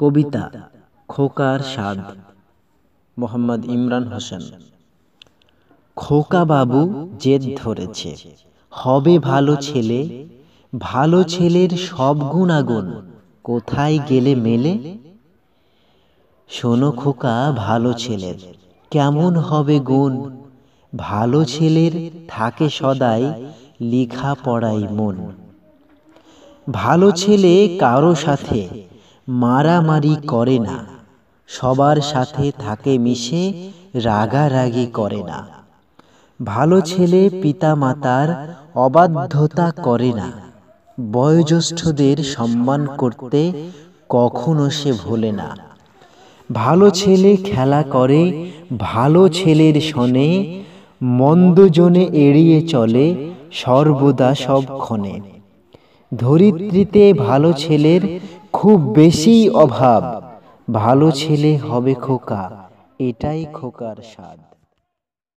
কবিতা খোকার স্বাদ মোহাম্মদ ইমরান হোসেন খোকা বাবু জেদ ধরেছে হবে ভালো ছেলে ভালো ছেলের সব গুণাগুণ কোথায় গেলে মেলে শোনো খোকা ভালো ছেলের কেমন হবে গুণ ভালো ছেলের থাকে সদাই লিখা পড়াই মন ভালো ছেলে কারো সাথে মারামারি করে না সবার সাথে থাকে মিশে রাগারাগি করে না ভালো ছেলে পিতামাতার অবাধ্যতা করে না বয়োজ্যেষ্ঠদের সম্মান করতে কখনো সে ভোলে না ভালো ছেলে খেলা করে ভালো ছেলের শনে মন্দজনে এড়িয়ে চলে সর্বদা সবক্ষণে ধরিত্রীতে ভালো ছেলের খুব বেশি অভাব ভালো ছেলে হবে খোকা এটাই খোকার স্বাদ